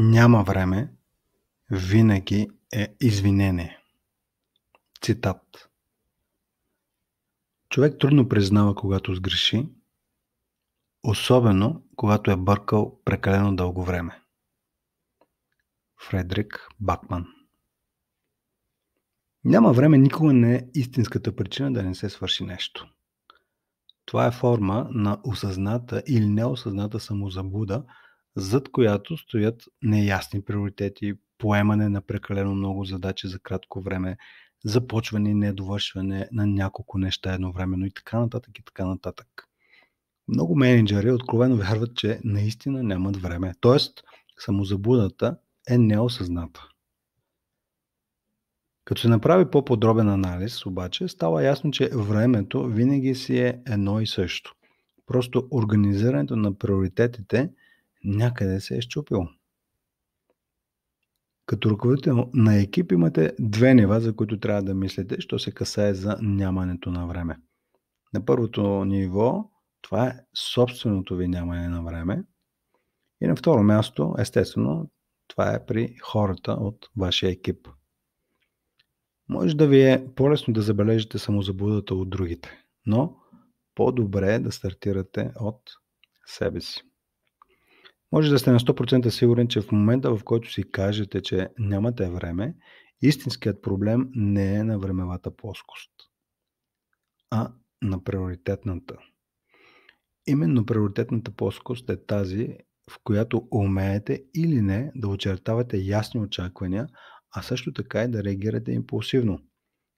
няма време, винаги е извинение. Цитат. Човек трудно признава, когато сгреши, особено когато е бъркал прекалено дълго време. Фредрик Бакман Няма време никога не е истинската причина да не се свърши нещо. Това е форма на осъзната или неосъзната самозабуда – зад която стоят неясни приоритети, поемане на прекалено много задачи за кратко време, започване и недовършване на няколко неща едновременно и така нататък и така нататък. Много менеджери откровено вярват, че наистина нямат време, т.е. самозабудата е неосъзната. Като се направи по-подробен анализ, обаче, става ясно, че времето винаги си е едно и също. Просто организирането на приоритетите някъде се е щупил. Като ръководител на екип имате две нива, за които трябва да мислите, що се касае за нямането на време. На първото ниво това е собственото ви нямане на време. И на второ място, естествено, това е при хората от вашия екип. Може да ви е по-лесно да забележите самозаблудата от другите, но по-добре е да стартирате от себе си. Може да сте на 100% сигурен, че в момента в който си кажете, че нямате време, истинският проблем не е на времевата плоскост, а на приоритетната. Именно приоритетната плоскост е тази, в която умеете или не да очертавате ясни очаквания, а също така и да реагирате импулсивно,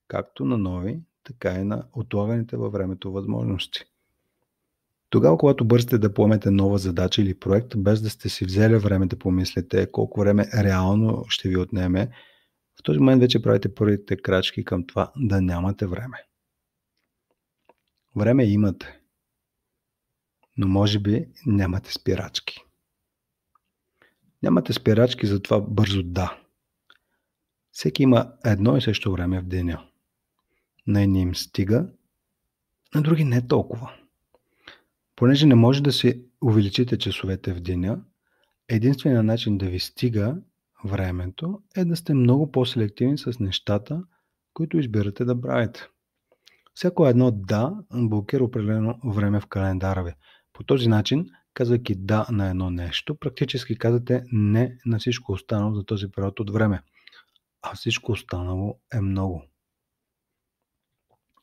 както на нови, така и на отлаганите във времето възможности. Тогава, когато бързате да поемете нова задача или проект, без да сте си взели време да помислите колко време реално ще ви отнеме, в този момент вече правите първите крачки към това да нямате време. Време имате, но може би нямате спирачки. Нямате спирачки за това бързо да. Всеки има едно и също време в деня. На едни им стига, на други не толкова понеже не може да си увеличите часовете в деня, единственият начин да ви стига времето е да сте много по-селективни с нещата, които избирате да правите. Всяко едно да блокира определено време в календара ви. По този начин, казвайки да на едно нещо, практически казвате не на всичко останало за този период от време. А всичко останало е много.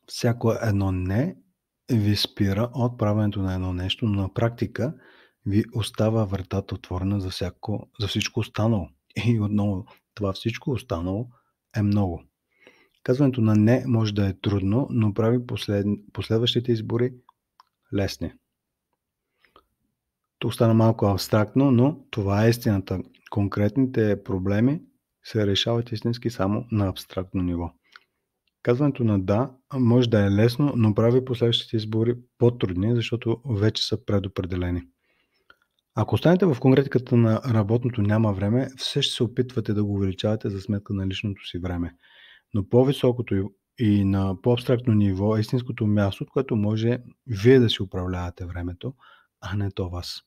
Всяко едно не ви спира от правенето на едно нещо, но на практика ви остава вратата отворена за, всяко, за всичко останало. И отново, това всичко останало е много. Казването на не може да е трудно, но прави послед... последващите избори лесни. Тук стана малко абстрактно, но това е истината. Конкретните проблеми се решават истински само на абстрактно ниво. Казването на да може да е лесно, но прави последващите избори по-трудни, защото вече са предопределени. Ако останете в конкретиката на работното няма време, все ще се опитвате да го увеличавате за сметка на личното си време. Но по-високото и на по-абстрактно ниво е истинското място, от което може вие да си управлявате времето, а не то вас.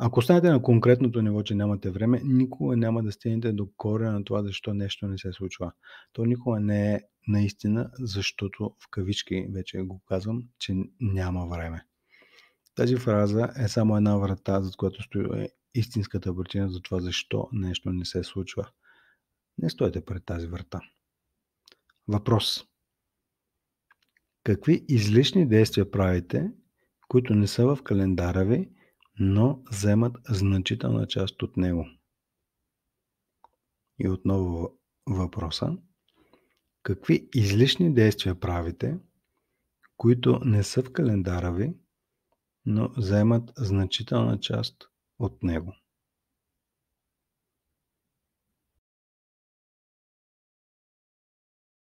Ако останете на конкретното ниво, че нямате време, никога няма да стигнете до корена на това, защо нещо не се случва. То никога не е наистина, защото в кавички вече го казвам, че няма време. Тази фраза е само една врата, за която стои истинската причина за това, защо нещо не се случва. Не стойте пред тази врата. Въпрос. Какви излишни действия правите, които не са в календара ви но вземат значителна част от него. И отново въпроса. Какви излишни действия правите, които не са в календара ви, но вземат значителна част от него?